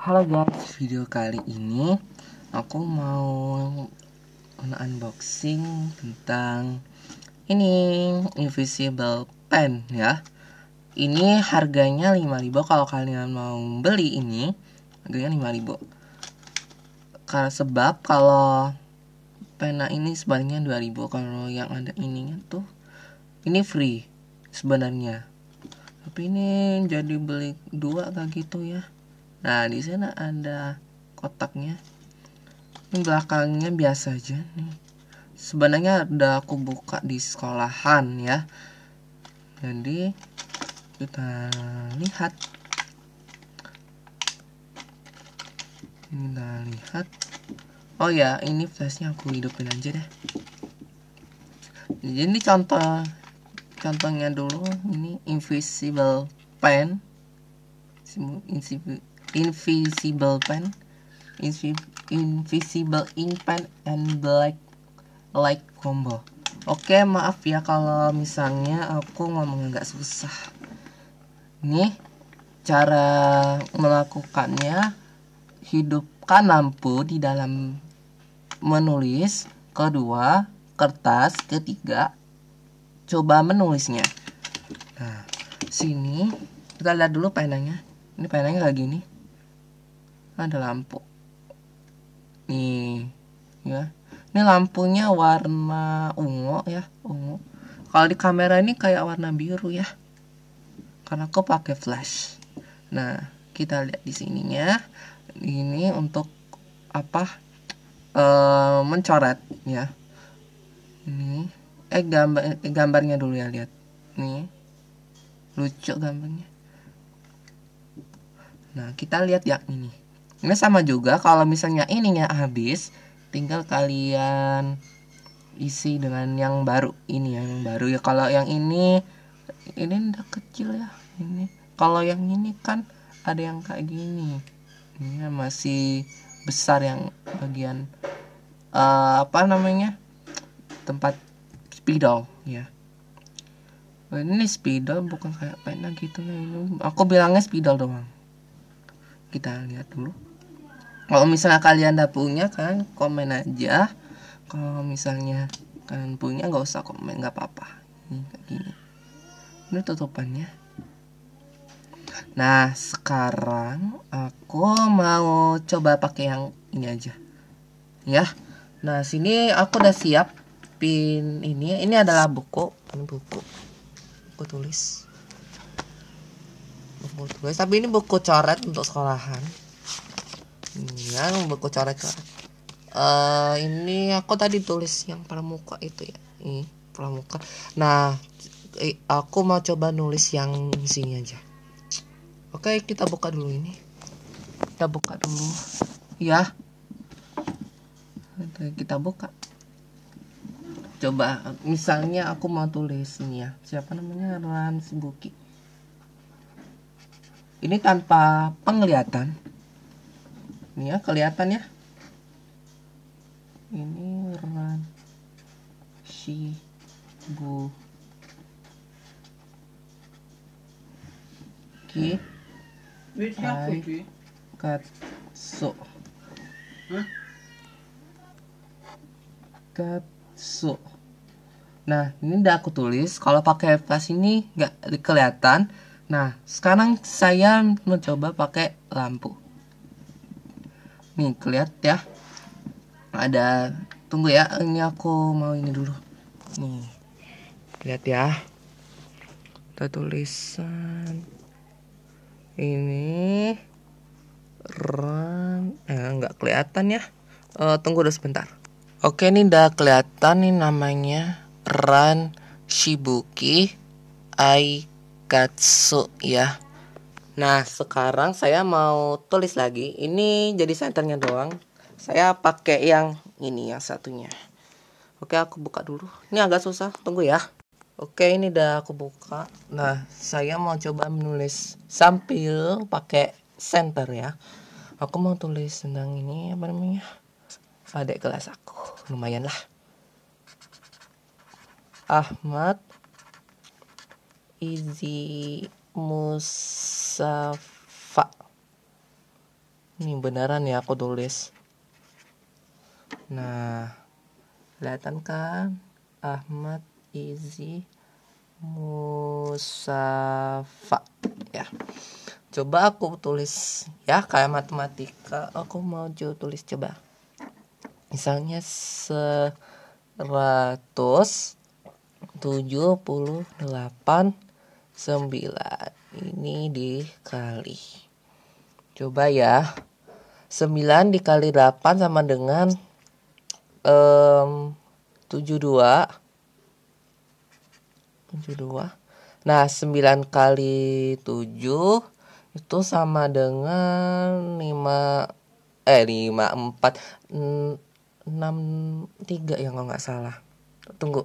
Halo guys, video kali ini aku mau unboxing tentang ini invisible pen ya. Ini harganya 5000 kalau kalian mau beli ini harganya 5000. Karena sebab kalau pena ini sebenarnya 2000 kalau yang ada ininya tuh ini free sebenarnya. Tapi ini jadi beli dua kayak gitu ya nah di sana ada kotaknya ini belakangnya biasa aja nih sebenarnya udah aku buka di sekolahan ya jadi kita lihat kita lihat oh ya ini flashnya aku hidupin aja deh jadi ini contoh contohnya dulu ini invisible pen invisible pen invisible ink pen and black light combo oke maaf ya kalau misalnya aku ngomong nggak susah nih cara melakukannya hidupkan lampu di dalam menulis kedua kertas ketiga coba menulisnya nah sini kita lihat dulu penanya ini penanya kayak gini ada lampu nih ya ini lampunya warna ungu ya ungu kalau di kamera ini kayak warna biru ya karena aku pakai flash nah kita lihat di sininya ini untuk apa e, mencoret ya ini eh gambar eh, gambarnya dulu ya lihat nih lucu gambarnya nah kita lihat yang ini ini nah, sama juga kalau misalnya ininya habis tinggal kalian isi dengan yang baru ini yang baru ya kalau yang ini ini udah kecil ya ini kalau yang ini kan ada yang kayak gini ini masih besar yang bagian uh, apa namanya tempat spidol ya ini spidol bukan kayak pena gitu ya ini aku bilangnya spidol doang kita lihat dulu kalau misalnya kalian udah punya kan komen aja kalau misalnya kalian punya nggak usah komen nggak apa-apa ini kayak gini ini tutupannya nah sekarang aku mau coba pakai yang ini aja ya nah sini aku udah siap pin ini ini adalah buku ini buku buku tulis buku tulis tapi ini buku coret untuk sekolahan nah coret ke uh, ini aku tadi tulis yang pramuka itu ya ini pramuka nah aku mau coba nulis yang sini aja oke kita buka dulu ini kita buka dulu ya kita buka coba misalnya aku mau tulis ini ya siapa namanya Rans Buki ini tanpa penglihatan Nih ya kelihatan ya. Ini ran shibu. Ki. Ai katsu. so Nah, ini udah aku tulis. Kalau pakai flash ini nggak kelihatan. Nah, sekarang saya mencoba pakai lampu nih keliat ya ada tunggu ya ini aku mau ini dulu nih lihat ya ada tulisan ini ran eh, nggak kelihatan ya e, tunggu udah sebentar oke ini udah kelihatan nih namanya ran shibuki aikatsu ya Nah, sekarang saya mau tulis lagi. Ini jadi senternya doang. Saya pakai yang ini yang satunya. Oke, aku buka dulu. Ini agak susah, tunggu ya. Oke, ini udah aku buka. Nah, saya mau coba menulis sambil pakai center ya. Aku mau tulis tentang ini apa namanya? Fadek kelas aku. Lumayan lah. Ahmad Izi Mus Safa ini beneran ya aku tulis nah kelihatan kan Ahmad Izi Musafa ya coba aku tulis ya kayak matematika aku mau coba tulis coba misalnya seratus tujuh puluh delapan 9 ini dikali coba ya 9 dikali 8 sama dengan um, 72 72 nah 9 kali 7 itu sama dengan 5 eh 5 4 6 3 ya kalau nggak salah tunggu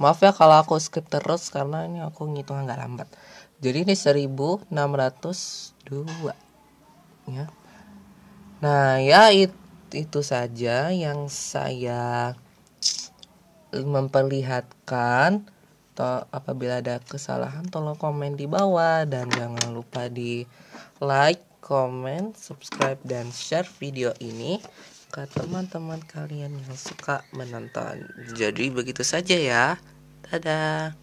maaf ya kalau aku skip terus karena ini aku ngitung agak lambat jadi ini 1602 ya nah ya it, itu saja yang saya memperlihatkan to apabila ada kesalahan tolong komen di bawah dan jangan lupa di like, comment, subscribe dan share video ini ke teman-teman kalian yang suka menonton. Jadi begitu saja ya. Dadah.